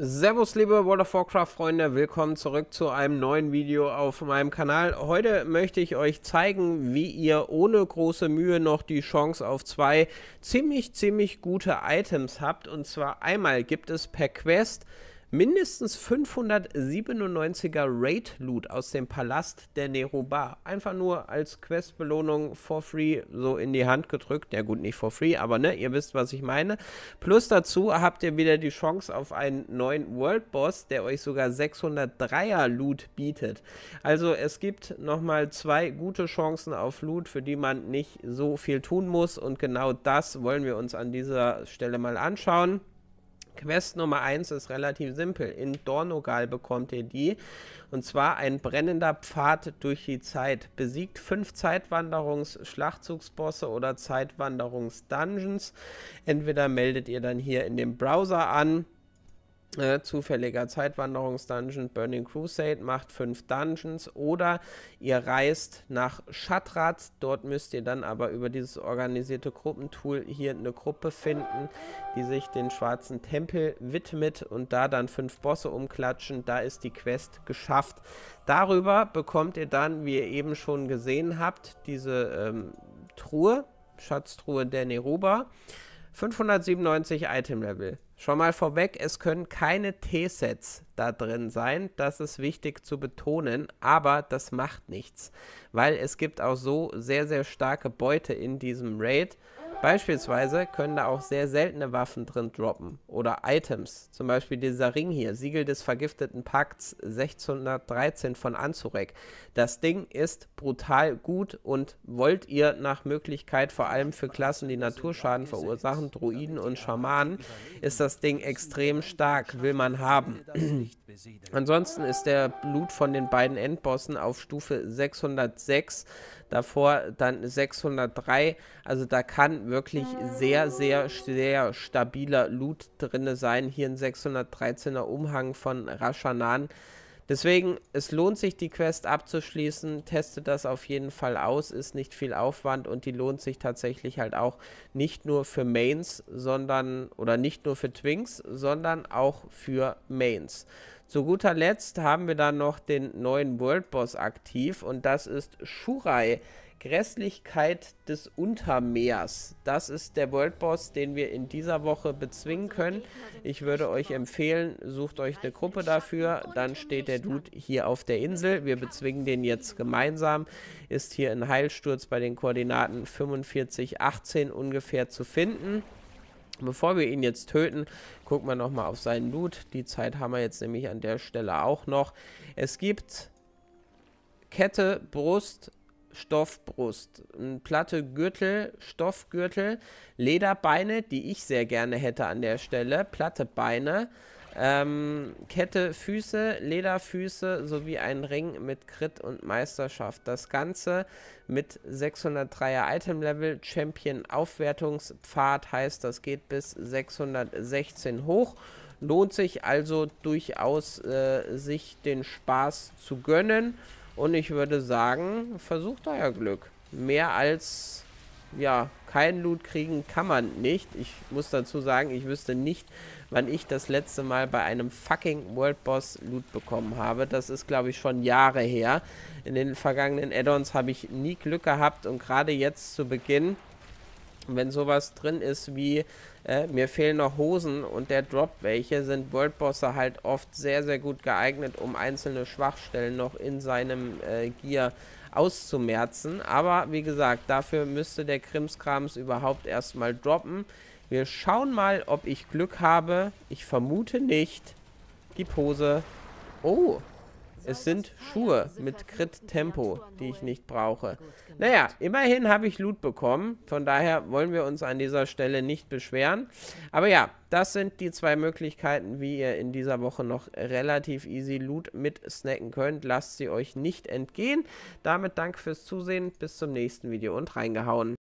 Servus liebe World of Warcraft Freunde, willkommen zurück zu einem neuen Video auf meinem Kanal. Heute möchte ich euch zeigen, wie ihr ohne große Mühe noch die Chance auf zwei ziemlich, ziemlich gute Items habt. Und zwar einmal gibt es per Quest mindestens 597er Raid Loot aus dem Palast der Neruba. Einfach nur als Questbelohnung for free so in die Hand gedrückt. Ja gut, nicht for free, aber ne, ihr wisst, was ich meine. Plus dazu habt ihr wieder die Chance auf einen neuen World Boss, der euch sogar 603er Loot bietet. Also es gibt nochmal zwei gute Chancen auf Loot, für die man nicht so viel tun muss und genau das wollen wir uns an dieser Stelle mal anschauen. Quest Nummer 1 ist relativ simpel. In Dornogal bekommt ihr die. Und zwar ein brennender Pfad durch die Zeit. Besiegt fünf Zeitwanderungs-Schlachtzugsbosse oder Zeitwanderungs-Dungeons. Entweder meldet ihr dann hier in dem Browser an äh, zufälliger Zeitwanderungsdungeon Burning Crusade macht fünf Dungeons oder ihr reist nach Shatrat. Dort müsst ihr dann aber über dieses organisierte Gruppentool hier eine Gruppe finden, die sich den schwarzen Tempel widmet und da dann fünf Bosse umklatschen. Da ist die Quest geschafft. Darüber bekommt ihr dann, wie ihr eben schon gesehen habt, diese ähm, Truhe, Schatztruhe der Neruba. 597 Item Level. Schon mal vorweg, es können keine T-Sets da drin sein, das ist wichtig zu betonen, aber das macht nichts, weil es gibt auch so sehr, sehr starke Beute in diesem Raid. Beispielsweise können da auch sehr seltene Waffen drin droppen oder Items. Zum Beispiel dieser Ring hier, Siegel des vergifteten Pakts 1613 von Anzurek. Das Ding ist brutal gut und wollt ihr nach Möglichkeit vor allem für Klassen, die Naturschaden verursachen, Druiden und Schamanen, ist das Ding extrem stark, will man haben. Ansonsten ist der Blut von den beiden Endbossen auf Stufe 606, davor dann 603. Also da kann wirklich sehr, sehr, sehr stabiler Loot drin sein. Hier ein 613er Umhang von Rashanan. Deswegen, es lohnt sich, die Quest abzuschließen. Testet das auf jeden Fall aus. Ist nicht viel Aufwand und die lohnt sich tatsächlich halt auch nicht nur für Mains, sondern, oder nicht nur für Twinks, sondern auch für Mains. Zu guter Letzt haben wir dann noch den neuen World Boss aktiv und das ist Shurai, Grässlichkeit des Untermeers. Das ist der World Boss, den wir in dieser Woche bezwingen können. Ich würde euch empfehlen, sucht euch eine Gruppe dafür. Dann steht der Dude hier auf der Insel. Wir bezwingen den jetzt gemeinsam. Ist hier in Heilsturz bei den Koordinaten 45, 18 ungefähr zu finden. Bevor wir ihn jetzt töten, gucken wir nochmal auf seinen Loot. Die Zeit haben wir jetzt nämlich an der Stelle auch noch. Es gibt Kette, Brust, Stoffbrust, Platte, Gürtel, Stoffgürtel, Lederbeine, die ich sehr gerne hätte an der Stelle, Platte Beine, ähm, Kette, Füße, Lederfüße sowie ein Ring mit Crit und Meisterschaft. Das Ganze mit 603er Item Level, Champion Aufwertungspfad heißt, das geht bis 616 hoch. Lohnt sich also durchaus, äh, sich den Spaß zu gönnen. Und ich würde sagen, versucht euer Glück. Mehr als ja, keinen Loot kriegen kann man nicht. Ich muss dazu sagen, ich wüsste nicht, wann ich das letzte Mal bei einem fucking World Boss Loot bekommen habe. Das ist, glaube ich, schon Jahre her. In den vergangenen Add-ons habe ich nie Glück gehabt und gerade jetzt zu Beginn, wenn sowas drin ist wie äh, mir fehlen noch Hosen und der Drop welche, sind World Bosse halt oft sehr, sehr gut geeignet, um einzelne Schwachstellen noch in seinem äh, Gear zu auszumerzen. Aber wie gesagt, dafür müsste der Krimskrams überhaupt erstmal droppen. Wir schauen mal, ob ich Glück habe. Ich vermute nicht. Gib Hose. Oh, es sind Schuhe mit Crit-Tempo, die ich nicht brauche. Naja, immerhin habe ich Loot bekommen. Von daher wollen wir uns an dieser Stelle nicht beschweren. Aber ja, das sind die zwei Möglichkeiten, wie ihr in dieser Woche noch relativ easy Loot mit snacken könnt. Lasst sie euch nicht entgehen. Damit danke fürs Zusehen. Bis zum nächsten Video und reingehauen.